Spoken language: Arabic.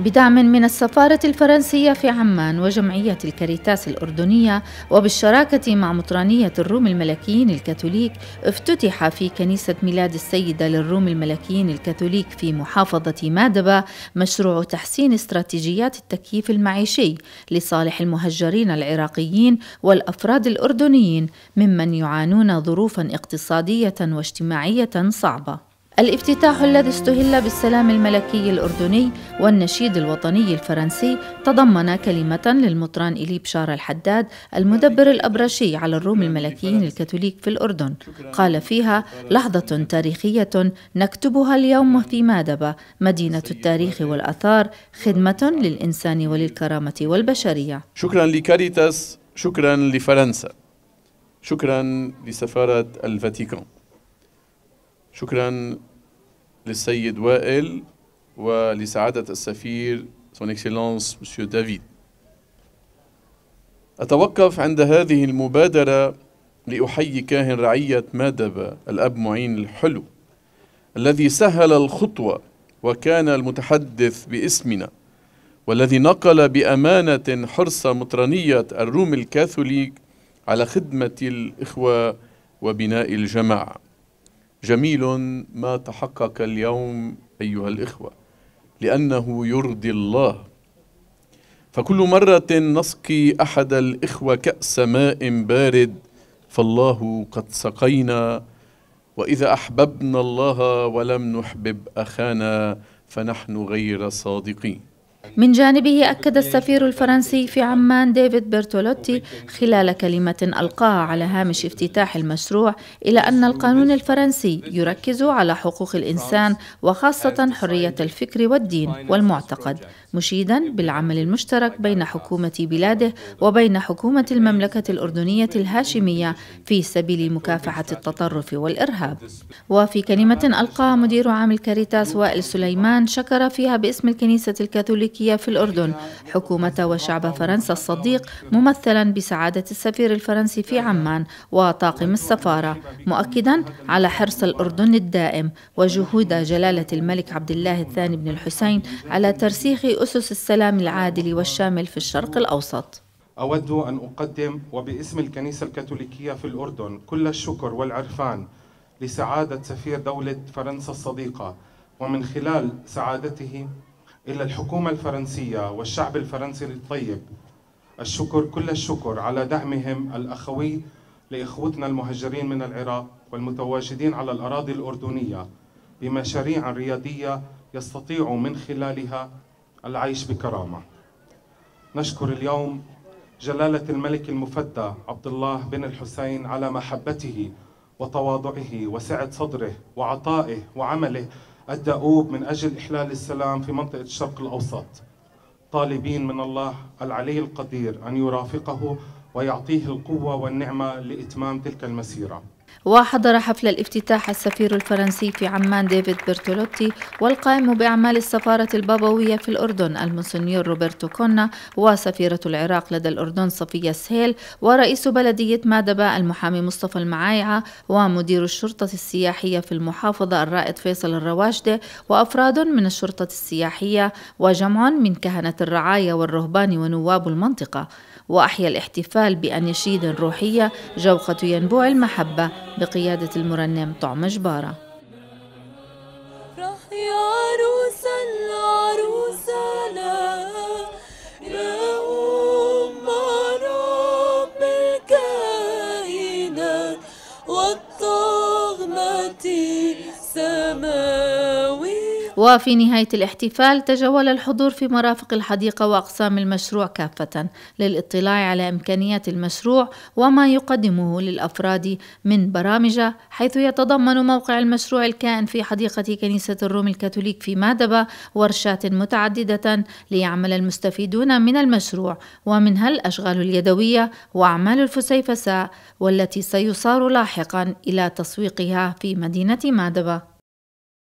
بدعم من السفارة الفرنسية في عمان وجمعية الكاريتاس الأردنية وبالشراكة مع مطرانية الروم الملكيين الكاثوليك افتتح في كنيسة ميلاد السيدة للروم الملكيين الكاثوليك في محافظة مادبة مشروع تحسين استراتيجيات التكييف المعيشي لصالح المهجرين العراقيين والأفراد الأردنيين ممن يعانون ظروفا اقتصادية واجتماعية صعبة الافتتاح الذي استهل بالسلام الملكي الأردني والنشيد الوطني الفرنسي تضمن كلمة للمطران إلي بشار الحداد المدبر الأبرشي على الروم الملكيين الكاثوليك في الأردن قال فيها لحظة تاريخية نكتبها اليوم في مادبة مدينة التاريخ والأثار خدمة للإنسان وللكرامة والبشرية شكرا لكاريتاس شكرا لفرنسا شكرا لسفارة الفاتيكان شكرا للسيد وائل ولسعادة السفير سون اكسلانس مسيو دافيد أتوقف عند هذه المبادرة لأحيي كاهن رعية مادبة الأب معين الحلو الذي سهل الخطوة وكان المتحدث باسمنا والذي نقل بأمانة حرص مطرانية الروم الكاثوليك على خدمة الإخوة وبناء الجماعة جميل ما تحقق اليوم ايها الاخوه لانه يرضي الله فكل مره نسقي احد الاخوه كاس ماء بارد فالله قد سقينا واذا احببنا الله ولم نحبب اخانا فنحن غير صادقين من جانبه أكد السفير الفرنسي في عمان ديفيد بيرتولوتي خلال كلمة ألقاها على هامش افتتاح المشروع إلى أن القانون الفرنسي يركز على حقوق الإنسان وخاصة حرية الفكر والدين والمعتقد مشيدا بالعمل المشترك بين حكومة بلاده وبين حكومة المملكة الأردنية الهاشمية في سبيل مكافحة التطرف والإرهاب وفي كلمة ألقاها مدير عام الكاريتاس وائل سليمان شكر فيها باسم الكنيسة الكاثوليكية الأمريكية في الأردن حكومة وشعب فرنسا الصديق ممثلا بسعادة السفير الفرنسي في عمان وطاقم السفارة مؤكدا على حرص الأردن الدائم وجهود جلالة الملك عبد الله الثاني بن الحسين على ترسيخ أسس السلام العادل والشامل في الشرق الأوسط أود أن أقدم وباسم الكنيسة الكاثوليكية في الأردن كل الشكر والعرفان لسعادة سفير دولة فرنسا الصديقة ومن خلال سعادته إلا الحكومة الفرنسية والشعب الفرنسي الطيب الشكر كل الشكر على دعمهم الأخوي لإخوتنا المهجرين من العراق والمتواجدين على الأراضي الأردنية بمشاريع ريادية يستطيع من خلالها العيش بكرامة نشكر اليوم جلالة الملك المفدى عبد الله بن الحسين على محبته وتواضعه وسعة صدره وعطائه وعمله الدؤوب من أجل إحلال السلام في منطقة الشرق الأوسط طالبين من الله العلي القدير أن يرافقه ويعطيه القوة والنعمة لإتمام تلك المسيرة وحضر حفل الافتتاح السفير الفرنسي في عمان ديفيد برتولوتي والقائم بأعمال السفارة البابوية في الأردن المونسنيور روبرتو كونا وسفيرة العراق لدى الأردن صفية سهيل ورئيس بلدية مادبا المحامي مصطفى المعايعة ومدير الشرطة السياحية في المحافظة الرائد فيصل الرواشدة وأفراد من الشرطة السياحية وجمع من كهنة الرعاية والرهبان ونواب المنطقة وأحيا الاحتفال بأناشيد روحية جوقة ينبوع المحبة بقيادة المرنم طعم جبارة وفي نهاية الاحتفال تجول الحضور في مرافق الحديقة وأقسام المشروع كافة للاطلاع على إمكانيات المشروع وما يقدمه للأفراد من برامج حيث يتضمن موقع المشروع الكائن في حديقة كنيسة الروم الكاثوليك في مادبة ورشات متعددة ليعمل المستفيدون من المشروع ومنها الأشغال اليدوية وأعمال الفسيفساء والتي سيصار لاحقا إلى تسويقها في مدينة مادبة